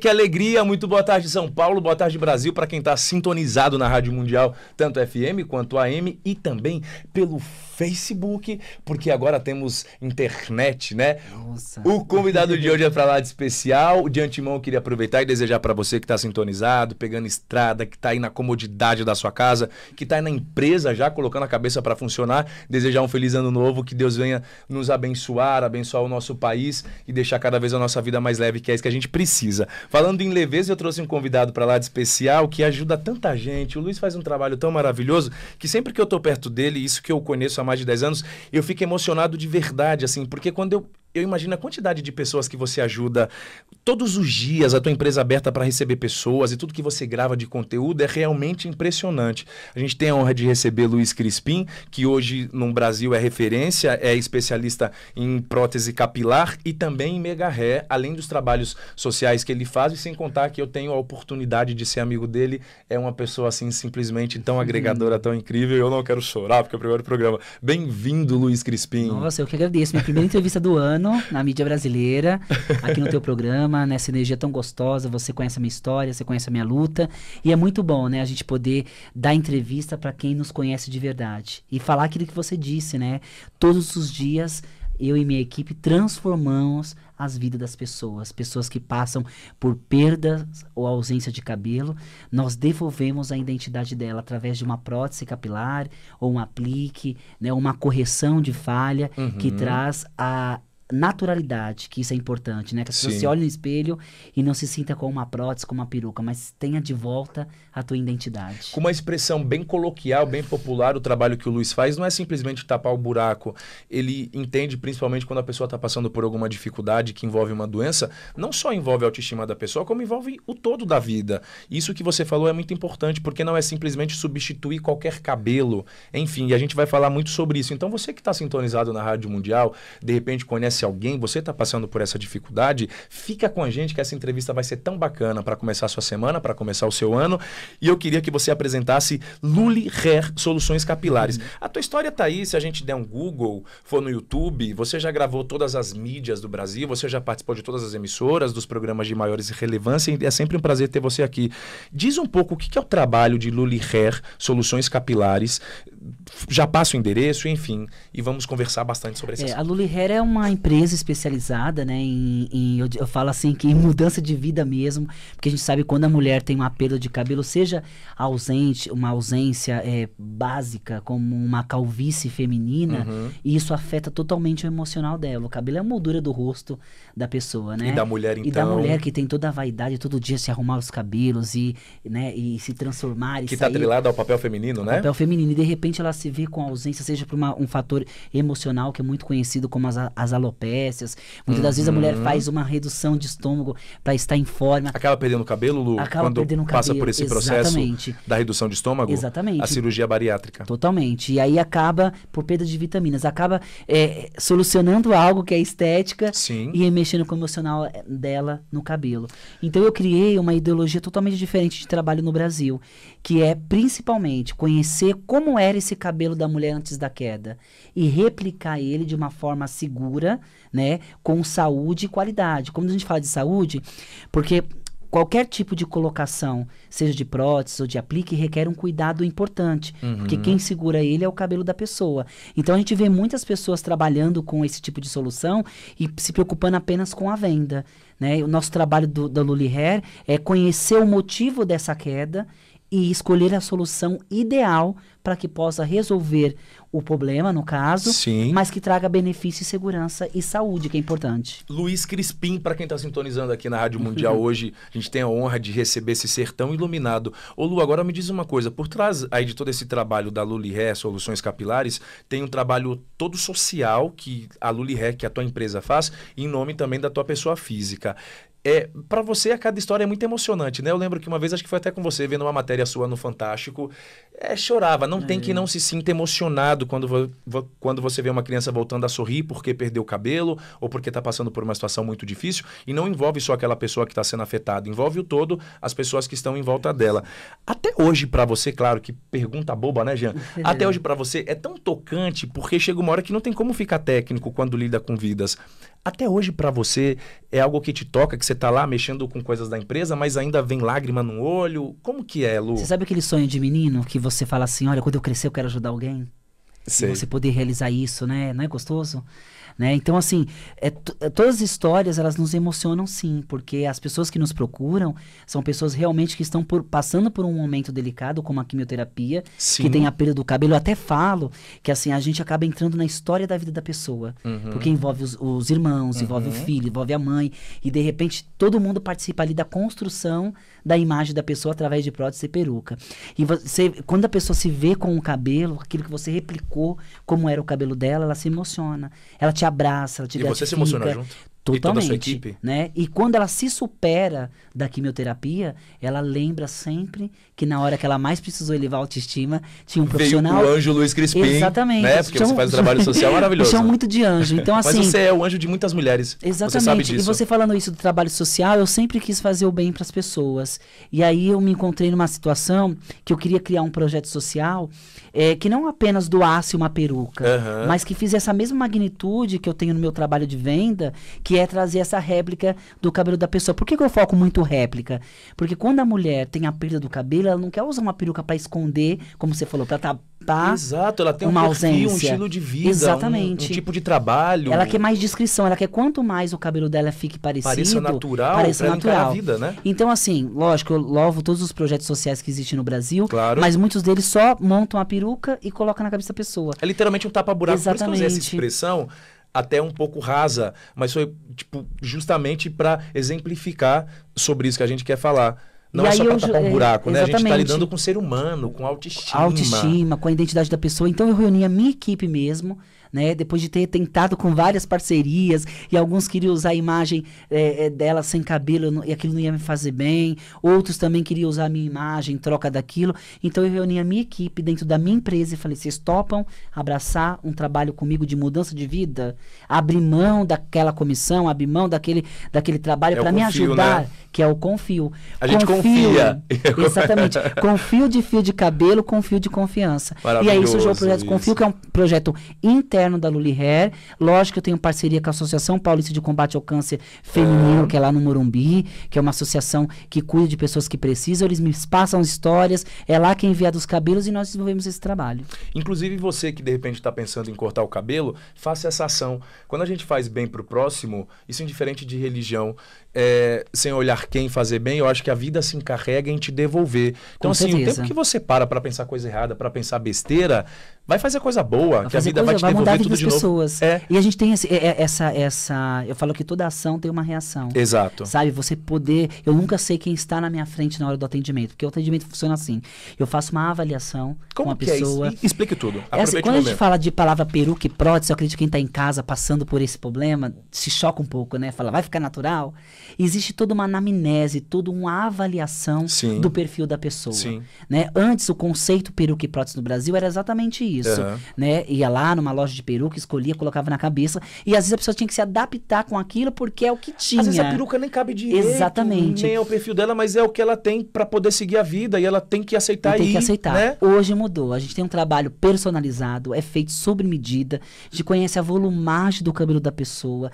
que alegria! Muito boa tarde, São Paulo, boa tarde, Brasil, para quem está sintonizado na Rádio Mundial, tanto FM quanto AM e também pelo Facebook, porque agora temos internet, né? Nossa. O convidado de hoje é para lá de especial. De antemão, eu queria aproveitar e desejar para você que está sintonizado, pegando estrada, que está aí na comodidade da sua casa, que está aí na empresa já colocando a cabeça para funcionar, desejar um feliz ano novo, que Deus venha nos abençoar, abençoar o nosso país e deixar cada vez a nossa vida mais leve, que é isso que a gente precisa. Falando em leveza, eu trouxe um convidado para lá de especial que ajuda tanta gente. O Luiz faz um trabalho tão maravilhoso que sempre que eu tô perto dele, isso que eu conheço a mais de 10 anos, eu fico emocionado de verdade, assim, porque quando eu, eu imagino a quantidade de pessoas que você ajuda todos os dias, a tua empresa aberta para receber pessoas e tudo que você grava de conteúdo é realmente impressionante. A gente tem a honra de receber Luiz Crispim, que hoje no Brasil é referência, é especialista em prótese capilar e também em mega ré, além dos trabalhos sociais que ele faz, e sem contar que eu tenho a oportunidade de ser amigo dele, é uma pessoa assim simplesmente tão agregadora, tão incrível, eu não quero chorar porque é o primeiro programa. Bem-vindo, Luiz Crispim. Nossa, eu que agradeço, minha primeira entrevista do ano. ano na mídia brasileira, aqui no teu programa, nessa energia tão gostosa. Você conhece a minha história, você conhece a minha luta. E é muito bom, né? A gente poder dar entrevista para quem nos conhece de verdade. E falar aquilo que você disse, né? Todos os dias eu e minha equipe transformamos as vidas das pessoas, pessoas que passam por perdas ou ausência de cabelo, nós devolvemos a identidade dela através de uma prótese capilar ou um aplique, né, uma correção de falha uhum. que traz a naturalidade, que isso é importante, né? Que as pessoa se olhe no espelho e não se sinta com uma prótese, com uma peruca, mas tenha de volta a tua identidade. Com uma expressão bem coloquial, bem popular, o trabalho que o Luiz faz não é simplesmente tapar o buraco. Ele entende, principalmente quando a pessoa está passando por alguma dificuldade que envolve uma doença, não só envolve a autoestima da pessoa, como envolve o todo da vida. Isso que você falou é muito importante, porque não é simplesmente substituir qualquer cabelo. Enfim, e a gente vai falar muito sobre isso. Então, você que está sintonizado na Rádio Mundial, de repente conhece conhece alguém, você está passando por essa dificuldade, fica com a gente que essa entrevista vai ser tão bacana para começar a sua semana, para começar o seu ano. E eu queria que você apresentasse Luli Hair Soluções Capilares. A tua história está aí, se a gente der um Google, for no YouTube, você já gravou todas as mídias do Brasil, você já participou de todas as emissoras, dos programas de maiores relevância e é sempre um prazer ter você aqui. Diz um pouco o que é o trabalho de Luli Hair Soluções Capilares. Já passa o endereço, enfim, e vamos conversar bastante sobre isso. é, A Luli Hair é uma empresa empresa especializada, né? Em, em eu, eu, falo assim que em mudança de vida mesmo, porque a gente sabe quando a mulher tem uma perda de cabelo, seja ausente, uma ausência é, básica, como uma calvície feminina, uhum. e isso afeta totalmente o emocional dela. O cabelo é a moldura do rosto, da pessoa, né? E da mulher, então. E da mulher então. que tem toda a vaidade, todo dia se arrumar os cabelos e, né, e se transformar. E que tá sair, tá atrelada ao papel feminino, né? né? Papel feminino. E de repente ela se vê com ausência, seja por uma, um fator emocional que é muito conhecido como as, as alopécias. Muitas uhum. das vezes a mulher uhum. faz uma redução de estômago para estar em forma. Acaba perdendo o cabelo, Lu? Acaba quando perdendo o cabelo. Passa por esse processo da redução de estômago? Exatamente. A cirurgia bariátrica. Totalmente. E aí acaba, por perda de vitaminas, acaba é, solucionando algo que é estética Sim. e é mexendo mexendo com o emocional eh, dela no cabelo. Então eu criei uma ideologia totalmente diferente de trabalho no Brasil, que é principalmente conhecer como era esse cabelo da mulher antes da queda e replicar ele de uma forma segura, né, com saúde e qualidade. Quando a gente fala de saúde, porque qualquer tipo de colocação, seja de prótese ou de aplique, requer um cuidado importante, uhum. porque quem segura ele é o cabelo da pessoa. Então a gente vê muitas pessoas trabalhando com esse tipo de solução e se preocupando apenas com a venda. Né? O nosso trabalho do, da Luli Hair é conhecer o motivo dessa queda e escolher a solução ideal para que possa resolver o problema, no caso, Sim. mas que traga benefício, segurança e saúde, que é importante. Luiz Crispim, para quem está sintonizando aqui na Rádio Mundial hoje, a gente tem a honra de receber esse sertão iluminado. Ô Lu, agora me diz uma coisa, por trás aí de todo esse trabalho da Luli Luliré, Soluções Capilares, tem um trabalho todo social que a Luliré, que a tua empresa faz, em nome também da tua pessoa física é, para você, a cada história é muito emocionante, né? Eu lembro que uma vez, acho que foi até com você, vendo uma matéria sua no Fantástico, é, chorava. Não é. tem que é. não se sinta emocionado quando, quando você vê uma criança voltando a sorrir porque perdeu o cabelo ou porque está passando por uma situação muito difícil. E não envolve só aquela pessoa que está sendo afetada, envolve o todo, as pessoas que estão em volta dela. Até hoje, para você, claro, que pergunta boba, né, Jean? Até hoje, para você, é tão tocante porque chega uma hora que não tem como ficar técnico quando lida com vidas. Até hoje, para você, é algo que te toca, que você tá lá mexendo com coisas da empresa, mas ainda vem lágrima no olho? Como que é, Lu? Você sabe aquele sonho de menino que você fala assim, olha, quando eu crescer eu quero ajudar alguém? Sei. E você poder realizar isso, né? Não é gostoso? Né? Então, assim, é, é, todas as histórias, elas nos emocionam sim, porque as pessoas que nos procuram são pessoas realmente que estão por, passando por um momento delicado, como a quimioterapia, sim. que tem a perda do cabelo. Eu até falo que, assim, a gente acaba entrando na história da vida da pessoa, uhum. porque envolve os, os irmãos, uhum. envolve o uhum. filho, envolve a mãe, e de repente todo mundo participa ali da construção da imagem da pessoa através de prótese e peruca. E você, quando a pessoa se vê com o cabelo, aquilo que você replicou, como era o cabelo dela, ela se emociona. Ela te abraça, ela te E gratifica. você se emociona junto? Totalmente, né? E quando ela se supera da quimioterapia, ela lembra sempre que na hora que ela mais precisou elevar a autoestima, tinha um profissional. Veio o anjo Luiz Crispim. Exatamente. Né? Porque chamo... você faz um trabalho social maravilhoso. Chama muito de anjo. Então assim. Mas você é o anjo de muitas mulheres. Exatamente. Você sabe disso. E você falando isso do trabalho social, eu sempre quis fazer o bem para as pessoas. E aí eu me encontrei numa situação que eu queria criar um projeto social é, que não apenas doasse uma peruca, uhum. mas que fizesse essa mesma magnitude que eu tenho no meu trabalho de venda. Que que é trazer essa réplica do cabelo da pessoa. Por que, que eu foco muito réplica? Porque quando a mulher tem a perda do cabelo, ela não quer usar uma peruca para esconder, como você falou, para tapar. Exato, ela tem uma um perfil, ausência. um estilo de vida, Exatamente. Um, um, tipo de trabalho. Ela quer mais descrição, ela quer quanto mais o cabelo dela fique parecido, pareça natural, pareça natural. Vida, né? Então assim, lógico, eu louvo todos os projetos sociais que existem no Brasil, claro. mas muitos deles só montam a peruca e colocam na cabeça da pessoa. É literalmente um tapa buraco, Exatamente. por isso que eu usei essa expressão até um pouco rasa, mas foi tipo, justamente para exemplificar sobre isso que a gente quer falar. Não e é só para tapar um é, buraco, é, né? A gente está lidando com o ser humano, com autoestima. Autoestima, com a identidade da pessoa. Então eu reuni a minha equipe mesmo né? Depois de ter tentado com várias parcerias e alguns queriam usar a imagem é, é, dela sem cabelo não, e aquilo não ia me fazer bem, outros também queriam usar a minha imagem em troca daquilo. Então eu reuni a minha equipe dentro da minha empresa e falei: vocês topam abraçar um trabalho comigo de mudança de vida? Abrir mão daquela comissão, abrir mão daquele, daquele trabalho é para me né? ajudar. Né? que é o confio, A gente confio, confia. Exatamente. confio de fio de cabelo, confio de confiança. E aí surgiu o projeto Confio, que é um projeto interno da Luli Hair. Lógico que eu tenho parceria com a Associação Paulista de Combate ao Câncer Feminino, é. que é lá no Morumbi, que é uma associação que cuida de pessoas que precisam. Eles me passam histórias, é lá que é enviado os cabelos e nós desenvolvemos esse trabalho. Inclusive, você que de repente está pensando em cortar o cabelo, faça essa ação. Quando a gente faz bem para o próximo, isso é indiferente de religião, é, sem olhar quem fazer bem, eu acho que a vida se encarrega em te devolver. Então, Com assim, certeza. o tempo que você para para pensar coisa errada, para pensar besteira, Vai fazer coisa boa, vai que a vida coisa, vai te vai devolver tudo de pessoas. novo. É. E a gente tem esse, é, é, essa, essa... Eu falo que toda ação tem uma reação. Exato. Sabe, você poder... Eu nunca sei quem está na minha frente na hora do atendimento, porque o atendimento funciona assim. Eu faço uma avaliação Como com a é pessoa... É Explique tudo. Assim, quando a gente fala de palavra peruca e prótese, eu acredito que quem está em casa passando por esse problema se choca um pouco, né? Fala, vai ficar natural? Existe toda uma anamnese, toda uma avaliação Sim. do perfil da pessoa. Sim. Né? Antes, o conceito peruca e prótese no Brasil era exatamente isso isso, uhum. né? Ia lá numa loja de peruca, escolhia, colocava na cabeça. E às vezes a pessoa tinha que se adaptar com aquilo porque é o que tinha. Às vezes a peruca nem cabe direito. Exatamente. Nem é o perfil dela, mas é o que ela tem para poder seguir a vida e ela tem que aceitar isso. Tem que aceitar. Né? Hoje mudou. A gente tem um trabalho personalizado, é feito sobre medida, a gente conhece a volumagem do cabelo da pessoa,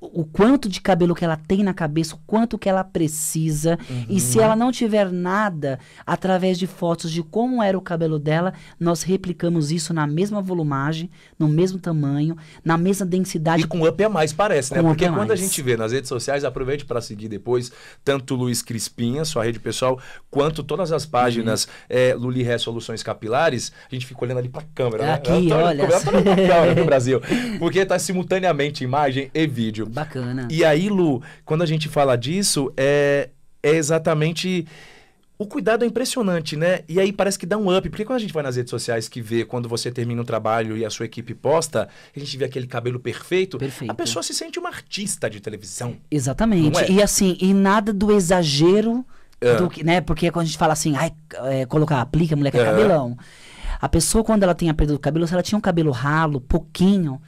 o quanto de cabelo que ela tem na cabeça, o quanto que ela precisa. Uhum. E se uhum. ela não tiver nada, através de fotos de como era o cabelo dela, nós replicamos isso na mesma volumagem, no mesmo tamanho, na mesma densidade. E com up é mais, parece, né? Porque quando a, a gente vê nas redes sociais, aproveite para seguir depois, tanto Luiz Crispinha, sua rede pessoal, quanto todas as páginas uhum. é, Luli Ré Soluções Capilares, a gente fica olhando ali para a câmera. Aqui, né? olha. Olhando pra câmera né? do Brasil. Porque está simultaneamente imagem e vídeo. Bacana. E aí, Lu, quando a gente fala disso, é, é exatamente. O cuidado é impressionante, né? E aí parece que dá um up. Porque quando a gente vai nas redes sociais que vê quando você termina um trabalho e a sua equipe posta, a gente vê aquele cabelo perfeito, perfeito. a pessoa se sente uma artista de televisão. Exatamente. É? E assim, e nada do exagero é. do que, né? Porque quando a gente fala assim, ai, é, colocar aplica, moleque, é cabelão. A pessoa, quando ela tem a perda do cabelo, se ela tinha um cabelo ralo, pouquinho,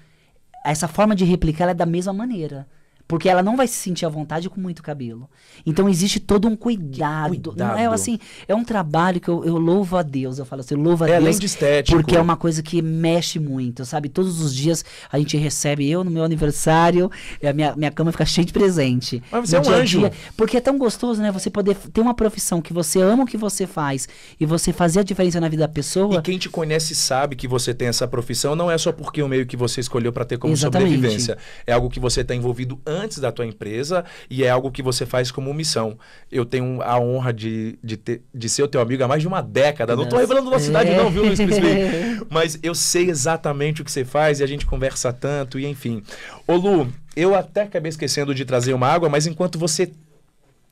essa forma de replicar é da mesma maneira. Porque ela não vai se sentir à vontade com muito cabelo. Então existe todo um cuidado. cuidado. Não é assim, é um trabalho que eu, eu louvo a Deus. Eu falo assim, eu louvo a é, Deus. Além de estético. Porque é uma coisa que mexe muito, sabe? Todos os dias a gente recebe, eu no meu aniversário, a minha, minha cama fica cheia de presente. Mas você é um dia anjo. Dia, porque é tão gostoso, né? Você poder ter uma profissão que você ama o que você faz e você fazer a diferença na vida da pessoa. E quem te conhece sabe que você tem essa profissão, não é só porque o meio que você escolheu para ter como Exatamente. sobrevivência. É algo que você está envolvido antes antes da tua empresa e é algo que você faz como missão. Eu tenho a honra de, de, ter, de ser o teu amigo há mais de uma década. Nossa. Não estou revelando uma cidade, é. não, viu, Luiz Mas eu sei exatamente o que você faz e a gente conversa tanto, e enfim. Ô, Lu, eu até acabei esquecendo de trazer uma água, mas enquanto você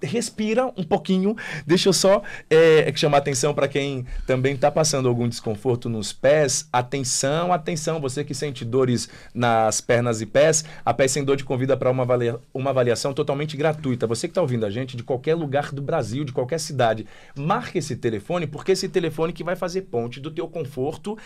respira um pouquinho. Deixa eu só é, é chamar atenção para quem também está passando algum desconforto nos pés. Atenção, atenção, você que sente dores nas pernas e pés, a Pés Sem Dor te convida para uma, avalia uma avaliação totalmente gratuita. Você que está ouvindo a gente de qualquer lugar do Brasil, de qualquer cidade, marque esse telefone, porque esse telefone que vai fazer ponte do teu conforto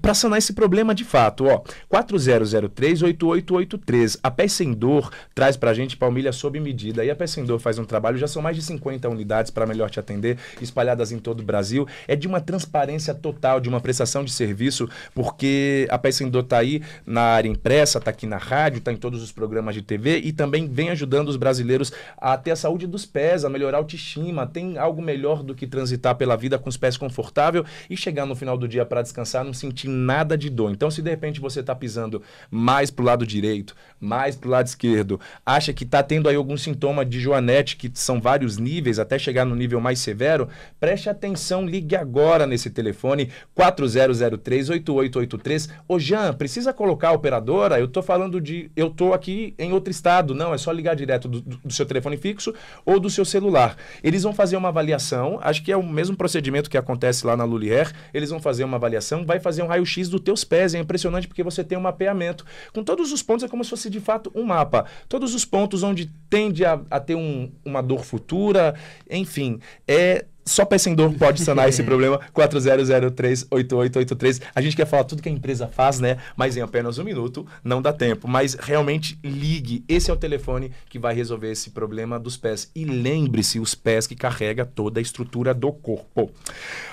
para sanar esse problema de fato. Ó, 4003-8883. A Pé Sem Dor traz para a gente palmilha sob medida. E a Pé Sem Dor faz um trabalho, já são mais de 50 unidades para melhor te atender, espalhadas em todo o Brasil. É de uma transparência total, de uma prestação de serviço, porque a Pé Sem Dor está aí na área impressa, está aqui na rádio, está em todos os programas de TV e também vem ajudando os brasileiros a ter a saúde dos pés, a melhorar a autoestima. Tem algo melhor do que transitar pela vida com os pés confortável e chegar no final do dia para descansar não sentir nada de dor. Então, se de repente você está pisando mais para o lado direito, mais para o lado esquerdo, acha que está tendo aí algum sintoma de joanete, que são vários níveis, até chegar no nível mais severo, preste atenção, ligue agora nesse telefone 4003-8883. Ô Jean, precisa colocar a operadora? Eu estou falando de... Eu estou aqui em outro estado. Não, é só ligar direto do, do seu telefone fixo ou do seu celular. Eles vão fazer uma avaliação, acho que é o mesmo procedimento que acontece lá na Lulier, eles vão fazer uma avaliação vai fazer um raio-x dos teus pés. É impressionante porque você tem um mapeamento. Com todos os pontos, é como se fosse de fato um mapa. Todos os pontos onde tende a, a ter um, uma dor futura, enfim, é só pensa dor pode sanar esse problema. 40038883. A gente quer falar tudo que a empresa faz, né? Mas em apenas um minuto não dá tempo. Mas realmente ligue. Esse é o telefone que vai resolver esse problema dos pés. E lembre-se, os pés que carrega toda a estrutura do corpo.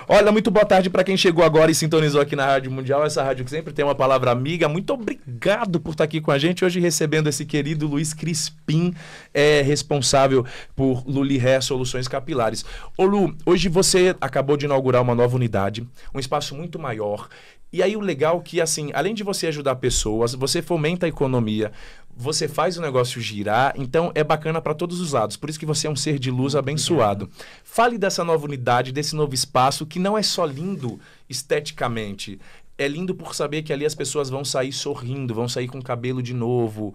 Olha, muito boa tarde para quem chegou agora e sintonizou aqui na Rádio Mundial. Essa rádio que sempre tem uma palavra amiga. Muito obrigado por estar tá aqui com a gente. Hoje recebendo esse querido Luiz Crispim, é responsável por Luli Hair Soluções Capilares. Ô Lu, hoje você acabou de inaugurar uma nova unidade, um espaço muito maior. E aí o legal é que, assim, além de você ajudar pessoas, você fomenta a economia, você faz o negócio girar, então é bacana para todos os lados. Por isso que você é um ser de luz abençoado. Fale dessa nova unidade, desse novo espaço, que não é só lindo esteticamente. É lindo por saber que ali as pessoas vão sair sorrindo, vão sair com cabelo de novo.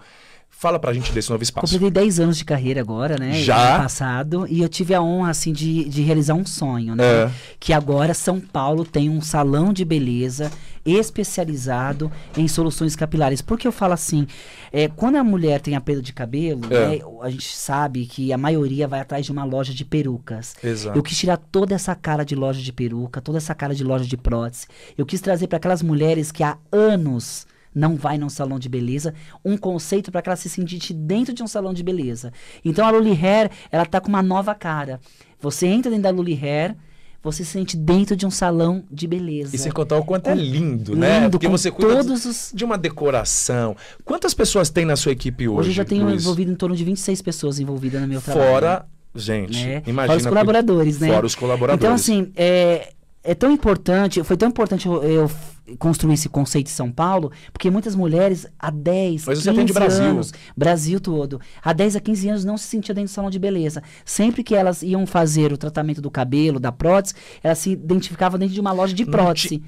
Fala pra gente desse novo espaço. Completei 10 anos de carreira agora, né? Já. passado. E eu tive a honra, assim, de, de realizar um sonho, né? É. Que agora São Paulo tem um salão de beleza especializado em soluções capilares. Porque eu falo assim, é, quando a mulher tem a perda de cabelo, é. né, a gente sabe que a maioria vai atrás de uma loja de perucas. Exato. Eu quis tirar toda essa cara de loja de peruca, toda essa cara de loja de prótese. Eu quis trazer para aquelas mulheres que há anos não vai num salão de beleza, um conceito para que ela se sentisse dentro de um salão de beleza. Então a Luli Hair, ela tá com uma nova cara. Você entra dentro da Luli Hair, você se sente dentro de um salão de beleza. E você contar o quanto é, é lindo, né? Lindo, Porque você cuida todos os... de uma decoração. Quantas pessoas tem na sua equipe hoje? Hoje eu já tenho Luiz? envolvido em torno de 26 pessoas envolvidas no meu trabalho. Fora, gente, né? imagina. Fora os colaboradores, né? Fora os colaboradores. Então, assim, é, é tão importante, foi tão importante eu, eu, construir esse conceito de São Paulo, porque muitas mulheres há 10, Mas 15 Brasil. anos, Brasil todo, há 10 a 15 anos não se sentia dentro do salão de beleza. Sempre que elas iam fazer o tratamento do cabelo, da prótese, elas se identificavam dentro de uma loja de prótese.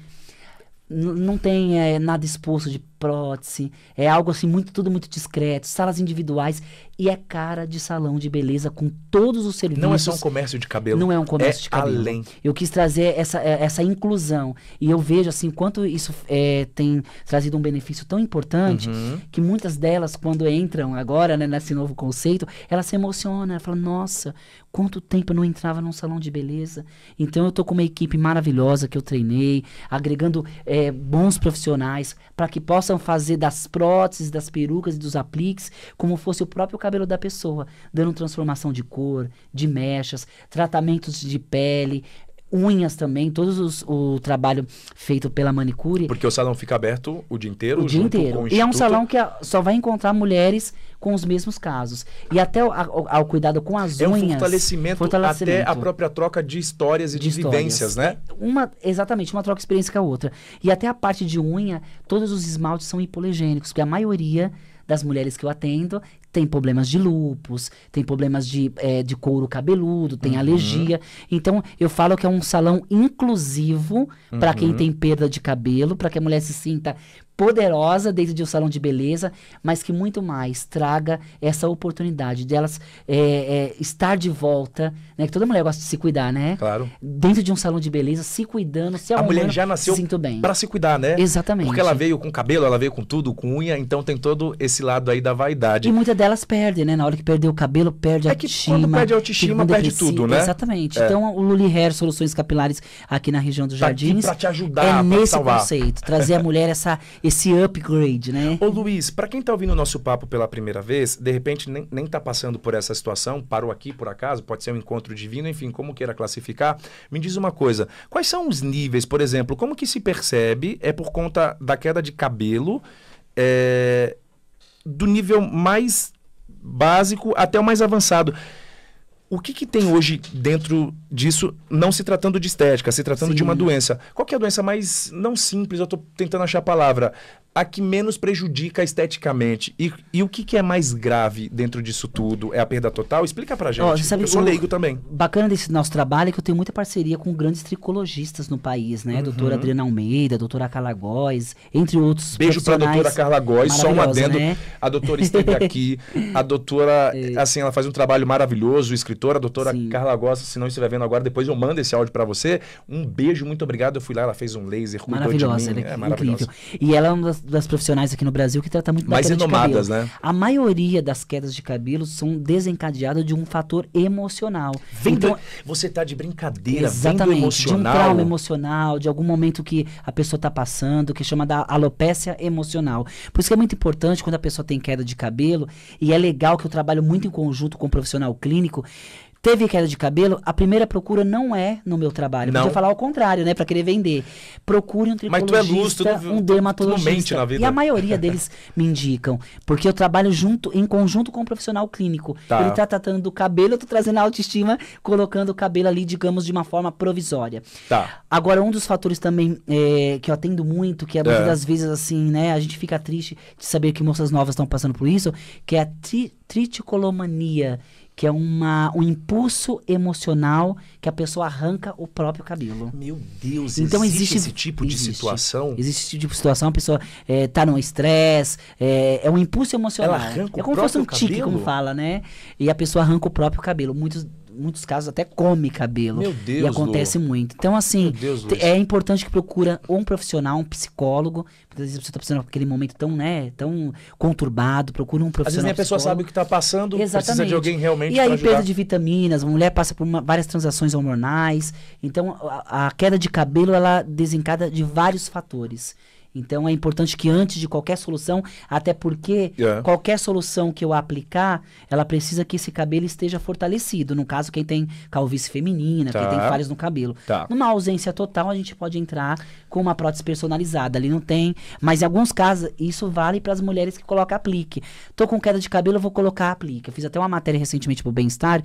Não, te... não tem é, nada exposto de prótese, é algo assim muito tudo muito discreto, salas individuais e é cara de salão de beleza com todos os serviços. Não é só um comércio de cabelo. Não é um comércio é de cabelo. Além. Eu quis trazer essa, é, essa inclusão e eu vejo assim quanto isso é, tem trazido um benefício tão importante uhum. que muitas delas quando entram agora né, nesse novo conceito elas se emocionam, ela fala nossa quanto tempo eu não entrava num salão de beleza. Então eu tô com uma equipe maravilhosa que eu treinei, agregando é, bons profissionais para que possa possam fazer das próteses, das perucas e dos apliques como fosse o próprio cabelo da pessoa, dando transformação de cor, de mechas, tratamentos de pele, unhas também, todo os, o trabalho feito pela manicure. Porque o salão fica aberto o dia inteiro? O dia inteiro. e Instituto... é um salão que só vai encontrar mulheres com os mesmos casos. E até ao cuidado com as é unhas. um fortalecimento, fortalecimento, até a própria troca de histórias e de, de vivências, né? É uma, exatamente, uma troca experiência com a outra. E até a parte de unha, todos os esmaltes são hipolegênicos, porque a maioria das mulheres que eu atendo tem problemas de lupus, tem problemas de, é, de couro cabeludo, tem uhum. alergia. Então, eu falo que é um salão inclusivo para uhum. quem tem perda de cabelo, para que a mulher se sinta poderosa dentro de um salão de beleza, mas que muito mais traga essa oportunidade delas é, é, estar de volta, né? Que toda mulher gosta de se cuidar, né? Claro. Dentro de um salão de beleza, se cuidando, se arrumando. A mulher já nasceu sinto bem. para se cuidar, né? Exatamente. Porque ela veio com cabelo, ela veio com tudo, com unha, então tem todo esse lado aí da vaidade. E muitas delas perdem, né? Na hora que perdeu o cabelo, perde é a autoestima. quando perde a autoestima, perde tudo, né? Exatamente. É. Então, o Luli Hair Soluções Capilares aqui na região dos tá Jardins. Aqui pra te ajudar, é nesse salvar. conceito, trazer a mulher essa esse upgrade, né? Ô Luiz, para quem está ouvindo o nosso papo pela primeira vez, de repente nem, nem tá passando por essa situação, parou aqui por acaso, pode ser um encontro divino, enfim, como queira classificar, me diz uma coisa, quais são os níveis, por exemplo, como que se percebe é por conta da queda de cabelo, é, do nível mais básico até o mais avançado. O que, que tem hoje dentro disso, não se tratando de estética, se tratando Sim. de uma doença? Qual que é a doença mais, não simples, eu estou tentando achar a palavra, a que menos prejudica esteticamente? E, e o que, que é mais grave dentro disso tudo? É a perda total? Explica pra gente. Ó, sabe eu sou leigo também. Bacana desse nosso trabalho é que eu tenho muita parceria com grandes tricologistas no país, né? Uhum. Doutora Adriana Almeida, doutora Carla Góes, entre outros Beijo pra doutora Carla Góes, só um adendo. Né? A doutora esteve aqui, a doutora, é. assim, ela faz um trabalho maravilhoso, escritora escritora, a doutora Sim. Carla Gosta, se não estiver vendo agora, depois eu mando esse áudio para você. Um beijo, muito obrigado. Eu fui lá, ela fez um laser, Maravilhosa, de mim. É, é maravilhosa. E ela é uma das, das, profissionais aqui no Brasil que trata muito mais da queda inomadas, de cabelo. né? A maioria das quedas de cabelo são desencadeadas de um fator emocional. Vem então, do... você tá de brincadeira, exatamente, vem emocional. de um trauma emocional, de algum momento que a pessoa tá passando, que é chama da alopécia emocional. Por isso que é muito importante quando a pessoa tem queda de cabelo e é legal que eu trabalho muito em conjunto com o um profissional clínico teve queda de cabelo, a primeira procura não é no meu trabalho. Não. vou falar ao contrário, né? Pra querer vender. Procure um tricologista, Mas tu é luz, tu não, um dermatologista. Tu não E a maioria deles me indicam. Porque eu trabalho junto, em conjunto com o um profissional clínico. Tá. Ele tá tratando do cabelo, eu tô trazendo a autoestima, colocando o cabelo ali, digamos, de uma forma provisória. Tá. Agora, um dos fatores também é, que eu atendo muito, que é, muitas é. das vezes, assim, né? A gente fica triste de saber que moças novas estão passando por isso, que é a tri que é uma, um impulso emocional que a pessoa arranca o próprio cabelo. Meu Deus, então, existe, existe esse tipo de existe, situação? Existe esse tipo de situação, a pessoa está eh, num estresse, é, é, um impulso emocional. Ela arranca o é como se fosse um tique, como fala, né? E a pessoa arranca o próprio cabelo. Muitos muitos casos, até come cabelo. Meu Deus. E acontece Lu. muito. Então, assim, Deus, é importante que procura um profissional, um psicólogo. às vezes você está passando por aquele momento tão, né, tão conturbado, procura um profissional. Às vezes nem a pessoa sabe o que está passando, Exatamente. precisa de alguém realmente. E aí, ajudar. perda de vitaminas, a mulher passa por uma, várias transações hormonais. Então, a, a queda de cabelo, ela desencada de vários fatores. Então é importante que antes de qualquer solução, até porque yeah. É. qualquer solução que eu aplicar, ela precisa que esse cabelo esteja fortalecido. No caso, quem tem calvície feminina, tá. quem tem tá. falhas no cabelo. Tá. Numa ausência total, a gente pode entrar com uma prótese personalizada. Ali não tem, mas em alguns casos isso vale para as mulheres que colocam aplique. Tô com queda de cabelo, vou colocar aplique. Eu fiz até uma matéria recentemente pro Bem-Estar.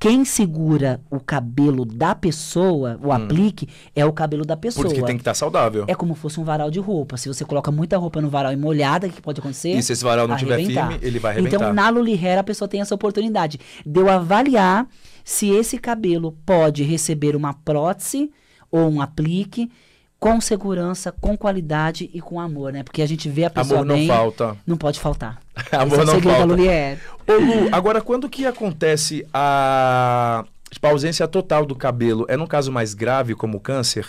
Quem segura o cabelo da pessoa, o hum. aplique, é o cabelo da pessoa. Porque tem que estar tá saudável. É como fosse um varal de roupa. Se você coloca muita roupa no varal e molhada, o que pode acontecer? E se esse varal não arrebentar. tiver firme, ele vai arrebentar. Então, na Luli Hair, a pessoa tem essa oportunidade de avaliar se esse cabelo pode receber uma prótese ou um aplique com segurança, com qualidade e com amor, né? Porque a gente vê a pessoa amor bem. Amor não falta. Não pode faltar. amor Esse é não falta. Lulier. Ô Lu, agora quando que acontece a... Tipo, a ausência total do cabelo? É num caso mais grave como o câncer?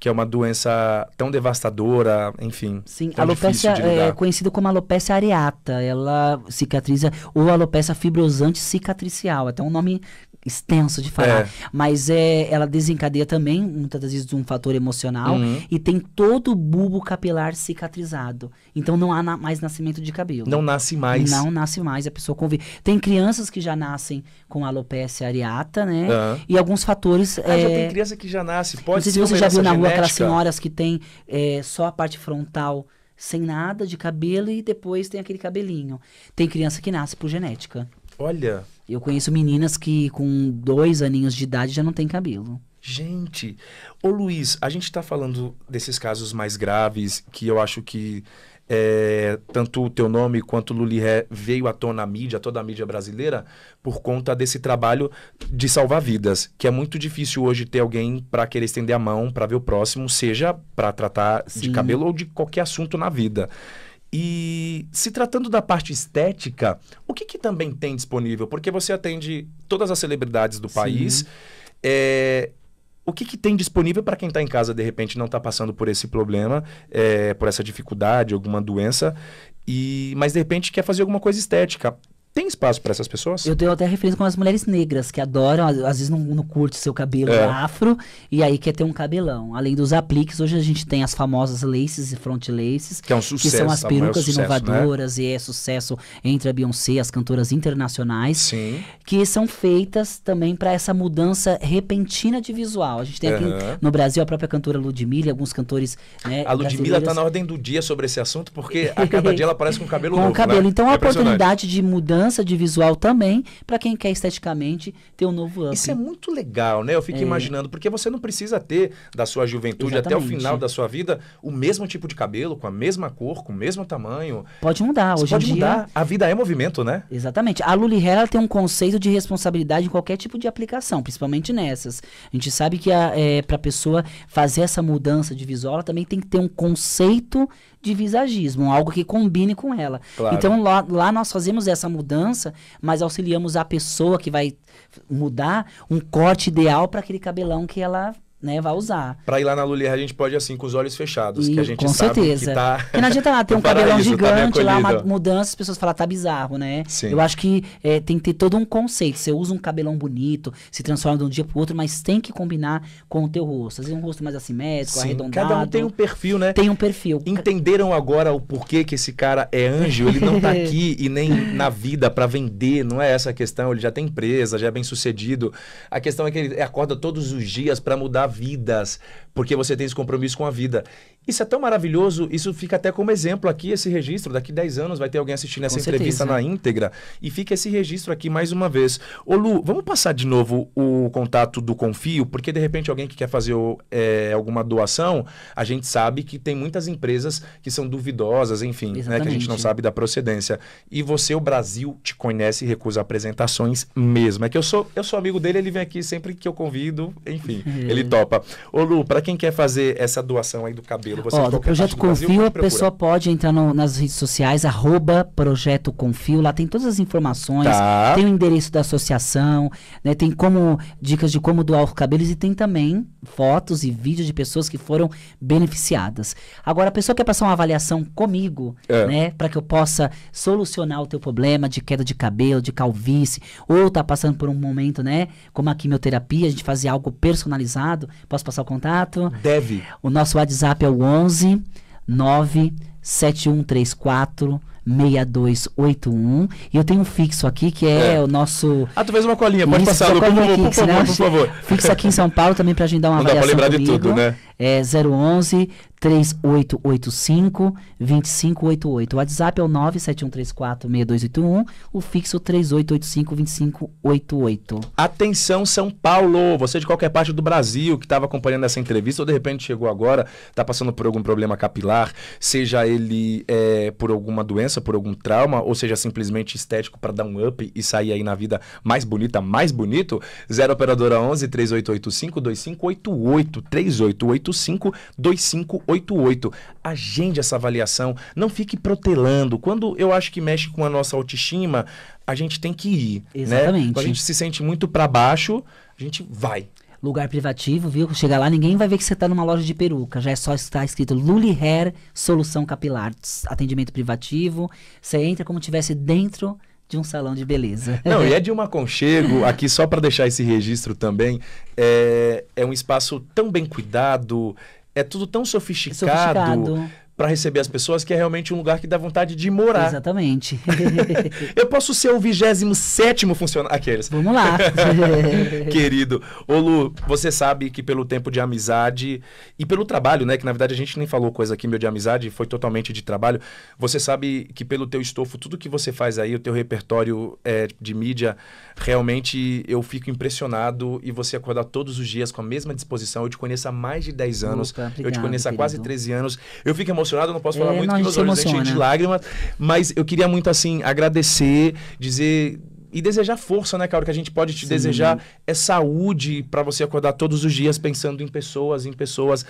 que é uma doença tão devastadora, enfim. Sim, tão alopecia é conhecida como alopecia areata. Ela cicatriza ou alopecia fibrosante cicatricial, até um nome extenso de falar. É. Mas é, ela desencadeia também, muitas das vezes, um fator emocional. Uhum. E tem todo o bulbo capilar cicatrizado. Então não há na, mais nascimento de cabelo. Não nasce mais. Não nasce mais, a pessoa convive. Tem crianças que já nascem com alopecia areata, né? Uhum. E alguns fatores... Ah, é... já tem criança que já nasce. Pode ser se você já viu na rua aquelas senhoras que têm é, só a parte frontal sem nada de cabelo e depois tem aquele cabelinho. Tem criança que nasce por genética. Olha. Eu conheço meninas que com dois aninhos de idade já não tem cabelo. Gente, ô Luiz, a gente está falando desses casos mais graves que eu acho que é, tanto o teu nome quanto o Ré veio à tona na mídia, toda a mídia brasileira, por conta desse trabalho de salvar vidas, que é muito difícil hoje ter alguém para querer estender a mão para ver o próximo, seja para tratar Sim. de cabelo ou de qualquer assunto na vida. E se tratando da parte estética, o que, que também tem disponível? Porque você atende todas as celebridades do Sim. país. É, o que, que tem disponível para quem está em casa, de repente, não está passando por esse problema, é, por essa dificuldade, alguma doença, e mas de repente quer fazer alguma coisa estética? tem espaço para essas pessoas? Eu tenho até referência com as mulheres negras que adoram, às vezes não, não curte seu cabelo é. afro e aí quer ter um cabelão. Além dos apliques, hoje a gente tem as famosas laces e front laces, que, é um sucesso, que são as tá, perucas sucesso, né? inovadoras né? e é sucesso entre a Beyoncé, as cantoras internacionais, Sim. que são feitas também para essa mudança repentina de visual. A gente tem aqui uhum. no Brasil a própria cantora Ludmilla, alguns cantores. Né, a Ludmilla está na ordem do dia sobre esse assunto porque a cada dia ela aparece com o cabelo com novo. Com o cabelo. Né? Então a oportunidade de mudança mudança de visual também para quem quer esteticamente ter um novo ano Isso é muito legal, né? Eu fico é. imaginando, porque você não precisa ter da sua juventude Exatamente. até o final da sua vida o mesmo tipo de cabelo, com a mesma cor, com o mesmo tamanho. Pode mudar, hoje pode em mudar. dia. A vida é movimento, né? Exatamente. A Luli Hair tem um conceito de responsabilidade em qualquer tipo de aplicação, principalmente nessas. A gente sabe que a, é, para a pessoa fazer essa mudança de visual, ela também tem que ter um conceito de visagismo, algo que combine com ela. Claro. Então lá, lá, nós fazemos essa mudança, mas auxiliamos a pessoa que vai mudar um corte ideal para aquele cabelão que ela né, vai usar. Para ir lá na Lulier, a gente pode assim, com os olhos fechados, e, que a gente com sabe certeza. que tá... Porque não adianta lá ter um cabelão tá gigante, tá lá uma mudança, as pessoas falam, tá bizarro, né? Sim. Eu acho que é, tem que ter todo um conceito. Você usa um cabelão bonito, se transforma de um dia pro outro, mas tem que combinar com o teu rosto. Às vezes um rosto mais assimétrico, Sim. arredondado. Cada um tem um perfil, né? Tem um perfil. Entenderam agora o porquê que esse cara é anjo? Ele não tá aqui e nem na vida para vender, não é essa a questão. Ele já tem empresa, já é bem sucedido. A questão é que ele acorda todos os dias para mudar salvar vidas, porque você tem esse compromisso com a vida. Isso é tão maravilhoso, isso fica até como exemplo aqui, esse registro. Daqui 10 anos vai ter alguém assistindo essa entrevista na íntegra. E fica esse registro aqui mais uma vez. Ô Lu, vamos passar de novo o contato do Confio, porque de repente alguém que quer fazer é, alguma doação, a gente sabe que tem muitas empresas que são duvidosas, enfim, né, que a gente não sabe da procedência. E você, o Brasil, te conhece e recusa apresentações mesmo. É que eu sou, eu sou amigo dele, ele vem aqui sempre que eu convido, enfim, ele toca. topa. Ô Lu, para quem quer fazer essa doação aí do cabelo, você Ó, do Projeto Confio, a pessoa pode entrar no, nas redes sociais, arroba Projeto Confio, lá tem todas as informações, tá. tem o endereço da associação, né, tem como dicas de como doar os cabelos e tem também fotos e vídeos de pessoas que foram beneficiadas. Agora, a pessoa quer passar uma avaliação comigo, é. né, para que eu possa solucionar o teu problema de queda de cabelo, de calvície, ou tá passando por um momento, né, como a quimioterapia, a gente fazer algo personalizado, Posso passar o contato? Deve. O nosso WhatsApp é o 11 97134 6281. E eu tenho um fixo aqui que é, é. o nosso. Ah, tu fez uma colinha, pode Isso, passar, Lu, por, por, né? por favor. Fixo aqui em São Paulo também para a gente dar uma Não avaliação. Dá pra lembrar comigo. de tudo, né? É 011 3885 2588. O WhatsApp é o 97134 6281, o fixo 3885 2588. Atenção São Paulo, você de qualquer parte do Brasil que estava acompanhando essa entrevista ou de repente chegou agora, está passando por algum problema capilar, seja ele é, por alguma doença, por algum trauma, ou seja simplesmente estético para dar um up e sair aí na vida mais bonita, mais bonito, 0 operadora 11 3885 2588 3885 2588 88. Agende essa avaliação, não fique protelando. Quando eu acho que mexe com a nossa autoestima, a gente tem que ir. Né? Exatamente. Né? Quando a gente se sente muito para baixo, a gente vai lugar privativo, viu? Chega lá, ninguém vai ver que você está numa loja de peruca. Já é só estar escrito Luli Hair Solução Capilar. Atendimento privativo. Você entra como tivesse dentro de um salão de beleza. Não, e é de um aconchego, aqui só para deixar esse registro também, é, é um espaço tão bem cuidado, é tudo tão sofisticado. sofisticado para receber as pessoas, que é realmente um lugar que dá vontade de morar. Exatamente. eu posso ser o 27 funcionário. Aqueles. Vamos lá. Querido. Ô, Lu, você sabe que pelo tempo de amizade e pelo trabalho, né? Que na verdade a gente nem falou coisa aqui, meu, de amizade, foi totalmente de trabalho. Você sabe que pelo teu estofo, tudo que você faz aí, o teu repertório é, de mídia, realmente eu fico impressionado e você acordar todos os dias com a mesma disposição. Eu te conheço há mais de 10 anos. Opa, obrigado, eu te conheço há querido. quase 13 anos. Eu fico emocionado emocionado, eu não posso falar é, muito, não, porque meus olhos enchem de lágrimas. Mas eu queria muito, assim, agradecer, dizer e desejar força, né, cara? que a gente pode te Sim. desejar é saúde para você acordar todos os dias pensando em pessoas, em pessoas.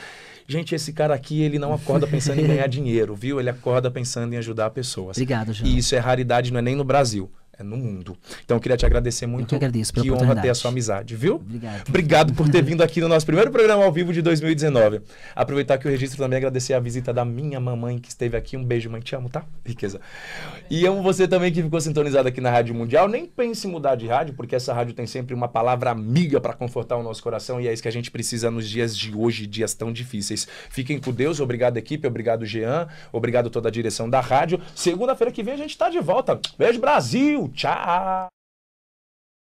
Gente, esse cara aqui, ele não acorda pensando em ganhar dinheiro, viu? Ele acorda pensando em ajudar pessoas. Obrigado, João. E isso é raridade, não é nem no Brasil. É no mundo. Então eu queria te agradecer muito. Eu que agradeço pela que honra ter a sua amizade, viu? Obrigado. Obrigado por ter vindo aqui no nosso primeiro programa ao vivo de 2019. Aproveitar que o registro também agradecer a visita da minha mamãe que esteve aqui. Um beijo, mãe, te amo, tá? Riqueza. E amo você também que ficou sintonizado aqui na Rádio Mundial. Nem pense em mudar de rádio, porque essa rádio tem sempre uma palavra amiga para confortar o nosso coração e é isso que a gente precisa nos dias de hoje, dias tão difíceis. Fiquem com Deus, obrigado equipe, obrigado Jean, obrigado toda a direção da rádio. Segunda-feira que vem a gente está de volta. Beijo Brasil. Tchau!